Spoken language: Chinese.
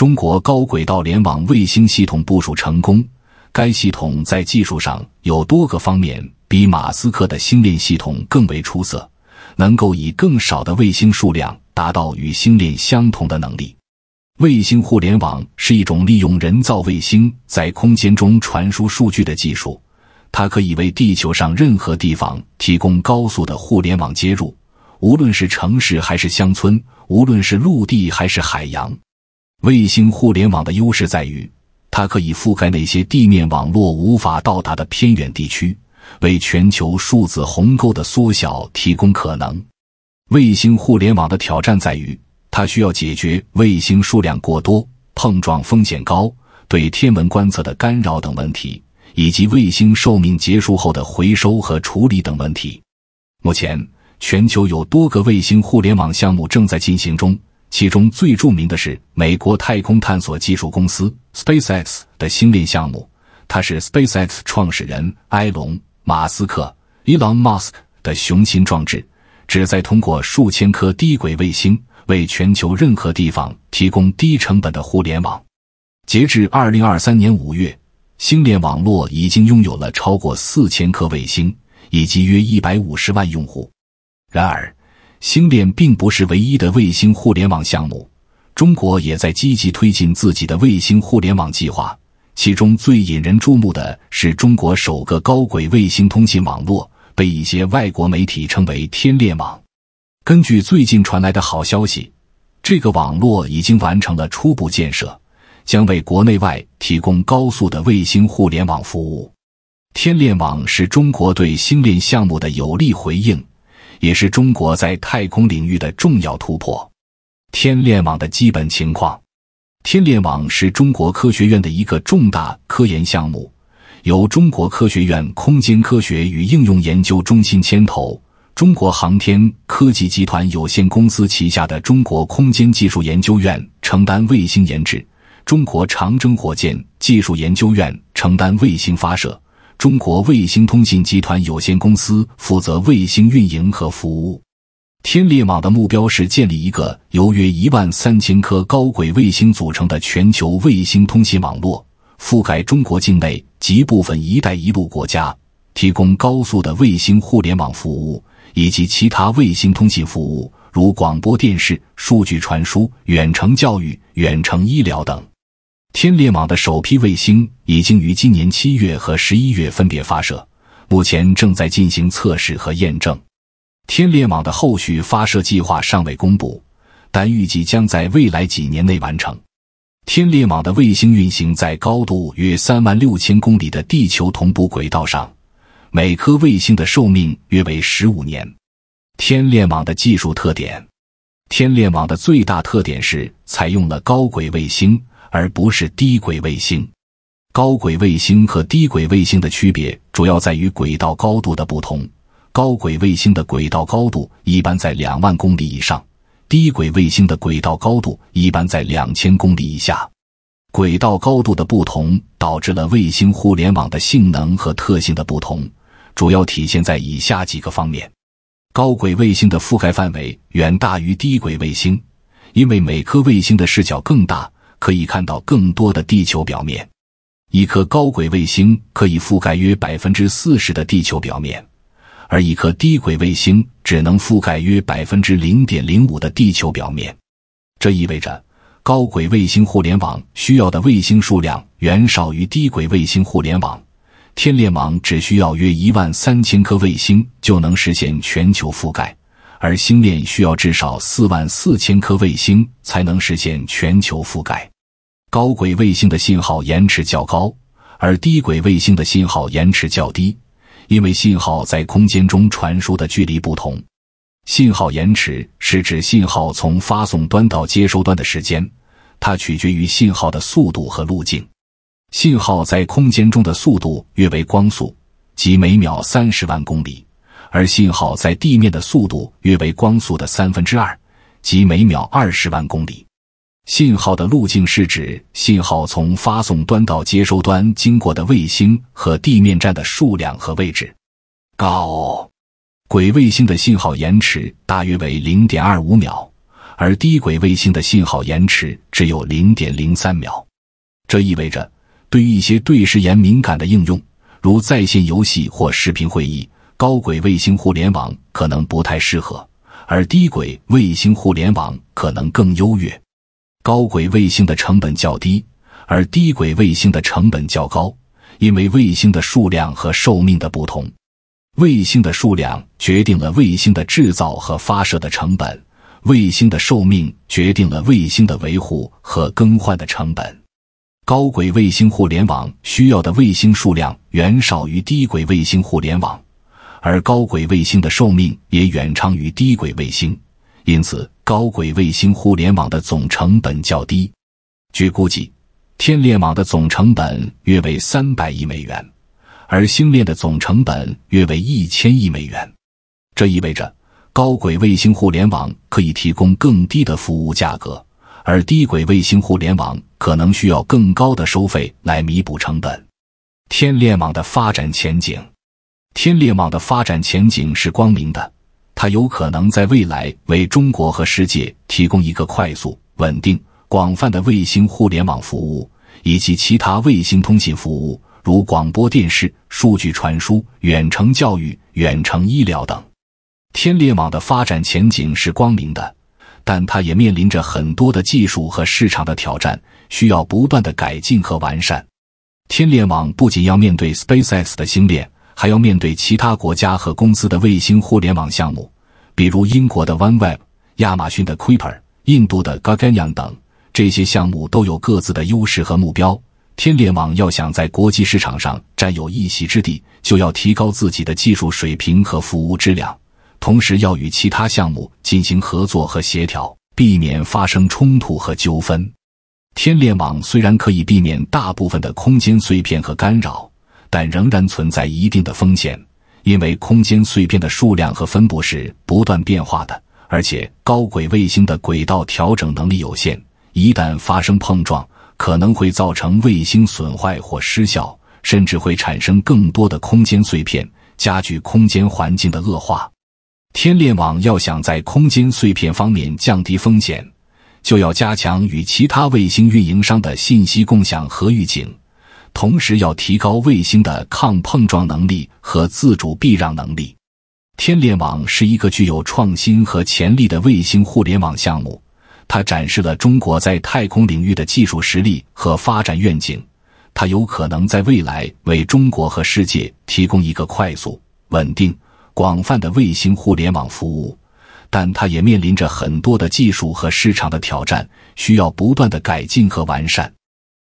中国高轨道联网卫星系统部署成功，该系统在技术上有多个方面比马斯克的星链系统更为出色，能够以更少的卫星数量达到与星链相同的能力。卫星互联网是一种利用人造卫星在空间中传输数据的技术，它可以为地球上任何地方提供高速的互联网接入，无论是城市还是乡村，无论是陆地还是海洋。卫星互联网的优势在于，它可以覆盖那些地面网络无法到达的偏远地区，为全球数字鸿沟的缩小提供可能。卫星互联网的挑战在于，它需要解决卫星数量过多、碰撞风险高、对天文观测的干扰等问题，以及卫星寿命结束后的回收和处理等问题。目前，全球有多个卫星互联网项目正在进行中。其中最著名的是美国太空探索技术公司 SpaceX 的星链项目。它是 SpaceX 创始人埃隆·马斯克 （Elon Musk） 的雄心壮志，旨在通过数千颗低轨卫星为全球任何地方提供低成本的互联网。截至2023年5月，星链网络已经拥有了超过4000颗卫星以及约150万用户。然而，星链并不是唯一的卫星互联网项目，中国也在积极推进自己的卫星互联网计划。其中最引人注目的是中国首个高轨卫星通信网络，被一些外国媒体称为“天链网”。根据最近传来的好消息，这个网络已经完成了初步建设，将为国内外提供高速的卫星互联网服务。天链网是中国对星链项目的有力回应。也是中国在太空领域的重要突破。天链网的基本情况：天链网是中国科学院的一个重大科研项目，由中国科学院空间科学与应用研究中心牵头，中国航天科技集团有限公司旗下的中国空间技术研究院承担卫星研制，中国长征火箭技术研究院承担卫星发射。中国卫星通信集团有限公司负责卫星运营和服务。天猎网的目标是建立一个由约一万三千颗高轨卫星组成的全球卫星通信网络，覆盖中国境内及部分“一带一路”国家，提供高速的卫星互联网服务以及其他卫星通信服务，如广播电视、数据传输、远程教育、远程医疗等。天链网的首批卫星已经于今年七月和十一月分别发射，目前正在进行测试和验证。天链网的后续发射计划尚未公布，但预计将在未来几年内完成。天链网的卫星运行在高度约三万六千公里的地球同步轨道上，每颗卫星的寿命约为十五年。天链网的技术特点：天链网的最大特点是采用了高轨卫星。而不是低轨卫星。高轨卫星和低轨卫星的区别主要在于轨道高度的不同。高轨卫星的轨道高度一般在两万公里以上，低轨卫星的轨道高度一般在两千公里以下。轨道高度的不同导致了卫星互联网的性能和特性的不同，主要体现在以下几个方面：高轨卫星的覆盖范围远大于低轨卫星，因为每颗卫星的视角更大。可以看到更多的地球表面，一颗高轨卫星可以覆盖约百分之四十的地球表面，而一颗低轨卫星只能覆盖约百分之零点零五的地球表面。这意味着高轨卫星互联网需要的卫星数量远少于低轨卫星互联网。天链网只需要约一万三千颗卫星就能实现全球覆盖，而星链需要至少四万四千颗卫星才能实现全球覆盖。高轨卫星的信号延迟较高，而低轨卫星的信号延迟较低，因为信号在空间中传输的距离不同。信号延迟是指信号从发送端到接收端的时间，它取决于信号的速度和路径。信号在空间中的速度约为光速，即每秒三十万公里，而信号在地面的速度约为光速的三分之二，即每秒二十万公里。信号的路径是指信号从发送端到接收端经过的卫星和地面站的数量和位置。高轨卫星的信号延迟大约为0.25秒，而低轨卫星的信号延迟只有0.03秒。这意味着，对于一些对时延敏感的应用，如在线游戏或视频会议，高轨卫星互联网可能不太适合，而低轨卫星互联网可能更优越。高轨卫星的成本较低，而低轨卫星的成本较高，因为卫星的数量和寿命的不同。卫星的数量决定了卫星的制造和发射的成本，卫星的寿命决定了卫星的维护和更换的成本。高轨卫星互联网需要的卫星数量远少于低轨卫星互联网，而高轨卫星的寿命也远长于低轨卫星，因此。高轨卫星互联网的总成本较低，据估计，天链网的总成本约为三百亿美元，而星链的总成本约为一千亿美元。这意味着高轨卫星互联网可以提供更低的服务价格，而低轨卫星互联网可能需要更高的收费来弥补成本。天链网的发展前景，天链网的发展前景是光明的。它有可能在未来为中国和世界提供一个快速、稳定、广泛的卫星互联网服务以及其他卫星通信服务，如广播电视、数据传输、远程教育、远程医疗等。天链网的发展前景是光明的，但它也面临着很多的技术和市场的挑战，需要不断的改进和完善。天联网不仅要面对 SpaceX 的星链。还要面对其他国家和公司的卫星互联网项目，比如英国的 OneWeb、亚马逊的 Quipper、印度的 Gaganyaan 等。这些项目都有各自的优势和目标。天联网要想在国际市场上占有一席之地，就要提高自己的技术水平和服务质量，同时要与其他项目进行合作和协调，避免发生冲突和纠纷。天联网虽然可以避免大部分的空间碎片和干扰。但仍然存在一定的风险，因为空间碎片的数量和分布是不断变化的，而且高轨卫星的轨道调整能力有限。一旦发生碰撞，可能会造成卫星损坏或失效，甚至会产生更多的空间碎片，加剧空间环境的恶化。天链网要想在空间碎片方面降低风险，就要加强与其他卫星运营商的信息共享和预警。同时，要提高卫星的抗碰撞能力和自主避让能力。天链网是一个具有创新和潜力的卫星互联网项目，它展示了中国在太空领域的技术实力和发展愿景。它有可能在未来为中国和世界提供一个快速、稳定、广泛的卫星互联网服务，但它也面临着很多的技术和市场的挑战，需要不断的改进和完善。